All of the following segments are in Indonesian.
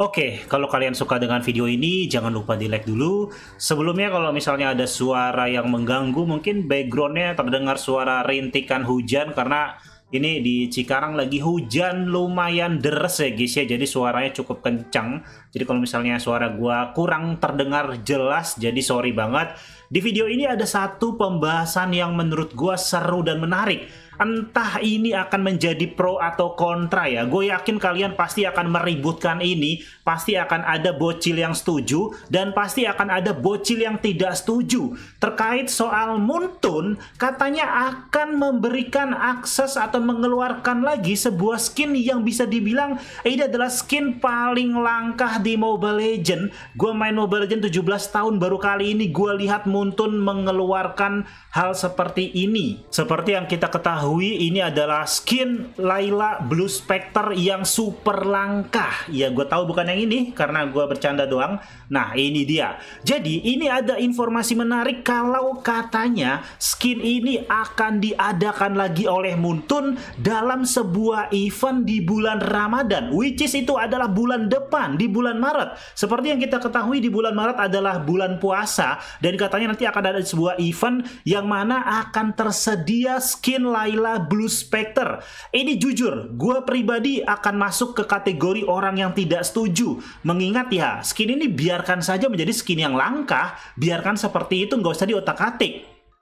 Oke, okay, kalau kalian suka dengan video ini, jangan lupa di like dulu. Sebelumnya kalau misalnya ada suara yang mengganggu, mungkin backgroundnya terdengar suara rintikan hujan karena ini di Cikarang lagi hujan lumayan deres ya guys ya jadi suaranya cukup kencang jadi kalau misalnya suara gua kurang terdengar jelas jadi sorry banget di video ini ada satu pembahasan yang menurut gua seru dan menarik entah ini akan menjadi pro atau kontra ya. Gue yakin kalian pasti akan meributkan ini, pasti akan ada bocil yang setuju dan pasti akan ada bocil yang tidak setuju. Terkait soal Muntun, katanya akan memberikan akses atau mengeluarkan lagi sebuah skin yang bisa dibilang ini adalah skin paling langkah di Mobile Legends. Gue main Mobile Legends 17 tahun baru kali ini gue lihat Muntun mengeluarkan hal seperti ini. Seperti yang kita ketahui diketahui ini adalah skin Laila Blue Spectre yang super langka. Ya, gue tahu bukan yang ini karena gue bercanda doang. Nah, ini dia. Jadi, ini ada informasi menarik kalau katanya skin ini akan diadakan lagi oleh Muntun dalam sebuah event di bulan Ramadan. Which is itu adalah bulan depan, di bulan Maret. Seperti yang kita ketahui di bulan Maret adalah bulan puasa. Dan katanya nanti akan ada sebuah event yang mana akan tersedia skin Laila Layla Blue Specter. Ini jujur, gue pribadi akan masuk ke kategori orang yang tidak setuju. Mengingat ya, skin ini biarkan saja menjadi skin yang langka, biarkan seperti itu nggak usah diotak-atik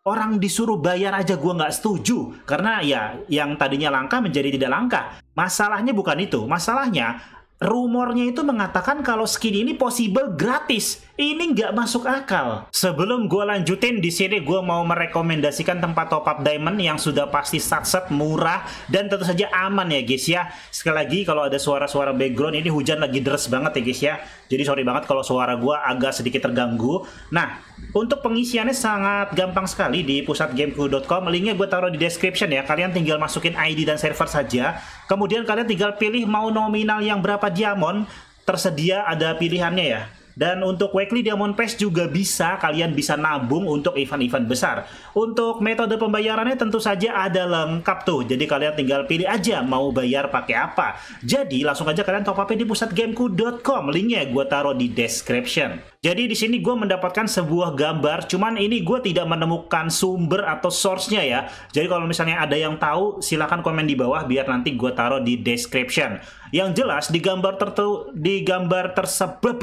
orang disuruh bayar aja gue nggak setuju karena ya yang tadinya langka menjadi tidak langka masalahnya bukan itu masalahnya rumornya itu mengatakan kalau skin ini possible gratis ini nggak masuk akal. Sebelum gue lanjutin, di sini gue mau merekomendasikan tempat top up diamond yang sudah pasti satset murah dan tentu saja aman ya guys ya. Sekali lagi kalau ada suara-suara background ini hujan lagi deras banget ya guys ya. Jadi sorry banget kalau suara gue agak sedikit terganggu. Nah, untuk pengisiannya sangat gampang sekali di pusatgameku.com. Linknya gue taruh di description ya. Kalian tinggal masukin ID dan server saja. Kemudian kalian tinggal pilih mau nominal yang berapa diamond tersedia ada pilihannya ya dan untuk weekly Diamond Pass juga bisa kalian bisa nabung untuk event-event besar. Untuk metode pembayarannya tentu saja ada lengkap tuh. Jadi kalian tinggal pilih aja mau bayar pakai apa. Jadi langsung aja kalian top up di pusatgameku.com. Linknya gue taruh di description. Jadi di sini gue mendapatkan sebuah gambar, cuman ini gue tidak menemukan sumber atau source-nya ya. Jadi kalau misalnya ada yang tahu, silahkan komen di bawah biar nanti gue taruh di description. Yang jelas di gambar tertu di gambar tersebut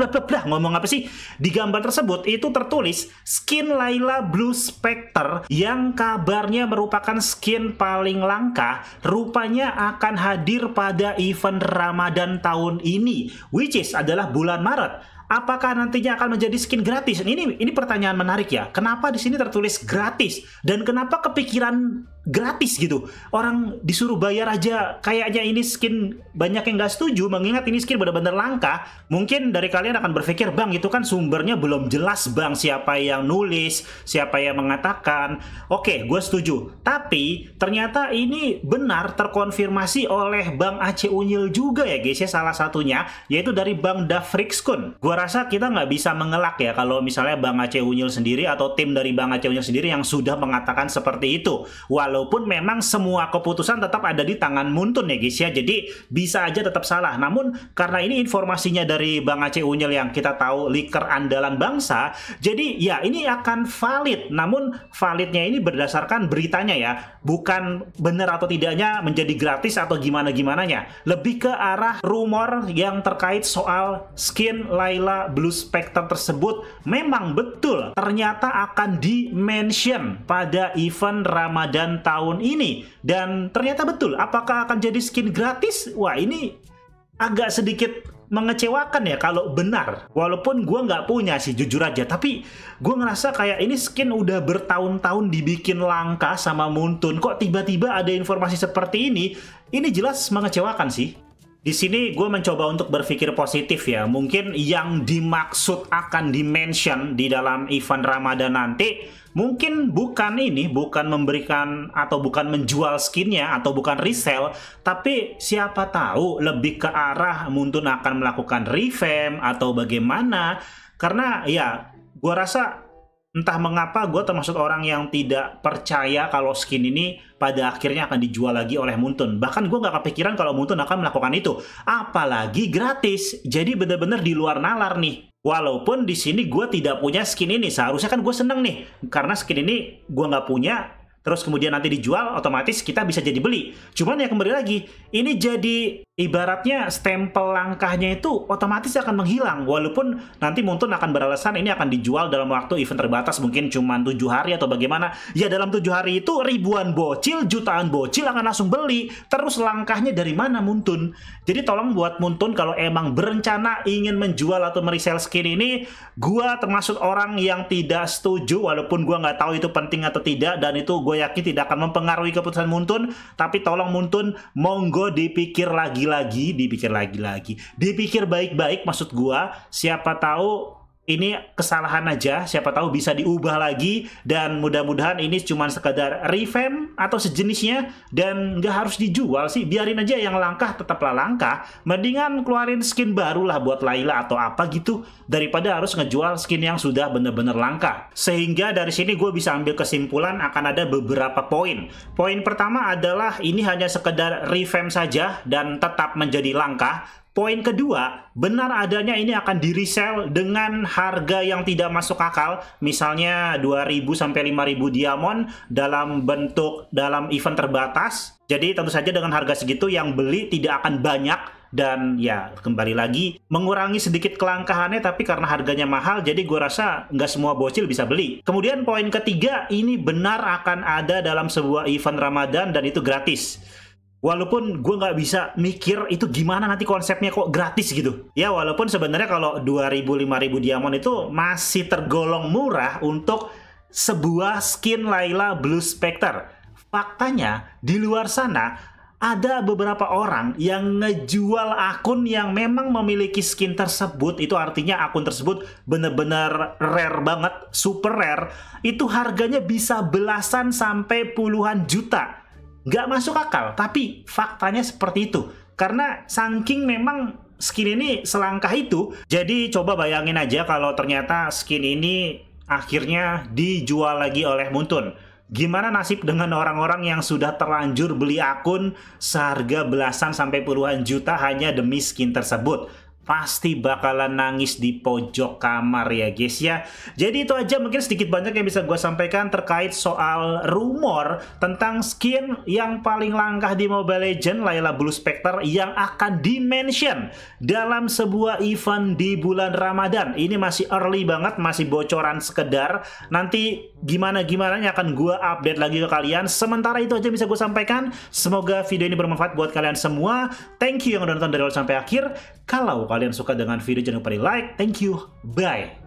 ngomong apa sih? Di gambar tersebut itu tertulis skin Laila Blue Specter yang kabarnya merupakan skin paling langka, rupanya akan hadir pada event Ramadan tahun ini, which is adalah bulan Maret apakah nantinya akan menjadi skin gratis? Ini ini pertanyaan menarik ya. Kenapa di sini tertulis gratis dan kenapa kepikiran gratis gitu. Orang disuruh bayar aja. Kayaknya ini skin banyak yang gak setuju. Mengingat ini skin benar-benar langka. Mungkin dari kalian akan berpikir, bang itu kan sumbernya belum jelas bang. Siapa yang nulis, siapa yang mengatakan. Oke, gue setuju. Tapi ternyata ini benar terkonfirmasi oleh Bang Aceh Unyil juga ya guys ya. Salah satunya yaitu dari Bang Dafrixkun. Gue rasa kita nggak bisa mengelak ya kalau misalnya Bang Aceh Unyil sendiri atau tim dari Bang Aceh Unyil sendiri yang sudah mengatakan seperti itu. Walau walaupun memang semua keputusan tetap ada di tangan Muntun ya guys ya. Jadi bisa aja tetap salah. Namun karena ini informasinya dari Bang Aceh Unyil yang kita tahu liker andalan bangsa, jadi ya ini akan valid. Namun validnya ini berdasarkan beritanya ya, bukan benar atau tidaknya menjadi gratis atau gimana gimananya. Lebih ke arah rumor yang terkait soal skin Laila Blue Spectre tersebut memang betul ternyata akan di mention pada event Ramadan tahun ini dan ternyata betul apakah akan jadi skin gratis wah ini agak sedikit mengecewakan ya kalau benar walaupun gue nggak punya sih jujur aja tapi gue ngerasa kayak ini skin udah bertahun-tahun dibikin langka sama Muntun kok tiba-tiba ada informasi seperti ini ini jelas mengecewakan sih di sini gue mencoba untuk berpikir positif ya. Mungkin yang dimaksud akan dimention di dalam event Ramadan nanti mungkin bukan ini bukan memberikan atau bukan menjual skinnya atau bukan resell tapi siapa tahu lebih ke arah Muntun akan melakukan revamp atau bagaimana karena ya gue rasa entah mengapa gue termasuk orang yang tidak percaya kalau skin ini pada akhirnya akan dijual lagi oleh Muntun. Bahkan gue gak kepikiran kalau Muntun akan melakukan itu. Apalagi gratis. Jadi bener-bener di luar nalar nih. Walaupun di sini gue tidak punya skin ini, seharusnya kan gue seneng nih karena skin ini gue nggak punya, terus kemudian nanti dijual, otomatis kita bisa jadi beli. Cuman ya kembali lagi, ini jadi ibaratnya stempel langkahnya itu otomatis akan menghilang, walaupun nanti Muntun akan beralasan ini akan dijual dalam waktu event terbatas, mungkin cuma tujuh hari atau bagaimana. Ya dalam tujuh hari itu ribuan bocil, jutaan bocil akan langsung beli. Terus langkahnya dari mana Muntun? Jadi tolong buat Muntun kalau emang berencana ingin menjual atau meresell skin ini, gua termasuk orang yang tidak setuju, walaupun gua nggak tahu itu penting atau tidak, dan itu gue Gue yakin tidak akan mempengaruhi keputusan Muntun, tapi tolong Muntun monggo dipikir lagi-lagi, dipikir lagi-lagi. Dipikir baik-baik maksud gue, siapa tahu ini kesalahan aja, siapa tahu bisa diubah lagi dan mudah-mudahan ini cuma sekedar revamp atau sejenisnya dan nggak harus dijual sih, biarin aja yang langkah tetaplah langkah. Mendingan keluarin skin baru lah buat Laila atau apa gitu daripada harus ngejual skin yang sudah bener-bener langka. Sehingga dari sini gue bisa ambil kesimpulan akan ada beberapa poin. Poin pertama adalah ini hanya sekedar revamp saja dan tetap menjadi langkah Poin kedua, benar adanya ini akan di dengan harga yang tidak masuk akal, misalnya 2000 sampai 5000 diamond dalam bentuk dalam event terbatas. Jadi tentu saja dengan harga segitu yang beli tidak akan banyak dan ya kembali lagi mengurangi sedikit kelangkahannya tapi karena harganya mahal jadi gue rasa nggak semua bocil bisa beli kemudian poin ketiga ini benar akan ada dalam sebuah event Ramadan dan itu gratis walaupun gue nggak bisa mikir itu gimana nanti konsepnya kok gratis gitu ya walaupun sebenarnya kalau 2000-5000 diamond itu masih tergolong murah untuk sebuah skin Layla Blue Specter faktanya di luar sana ada beberapa orang yang ngejual akun yang memang memiliki skin tersebut itu artinya akun tersebut bener-bener rare banget super rare itu harganya bisa belasan sampai puluhan juta nggak masuk akal tapi faktanya seperti itu karena saking memang skin ini selangkah itu jadi coba bayangin aja kalau ternyata skin ini akhirnya dijual lagi oleh Muntun Gimana nasib dengan orang-orang yang sudah terlanjur beli akun seharga belasan sampai puluhan juta hanya demi skin tersebut? pasti bakalan nangis di pojok kamar ya guys ya. Jadi itu aja mungkin sedikit banyak yang bisa gue sampaikan terkait soal rumor tentang skin yang paling langkah di Mobile Legends Layla Blue Spectre yang akan dimention dalam sebuah event di bulan Ramadan. Ini masih early banget, masih bocoran sekedar. Nanti gimana-gimana akan gue update lagi ke kalian. Sementara itu aja bisa gue sampaikan. Semoga video ini bermanfaat buat kalian semua. Thank you yang udah nonton dari awal sampai akhir. Kalau kalian suka dengan video jangan lupa di like. Thank you. Bye.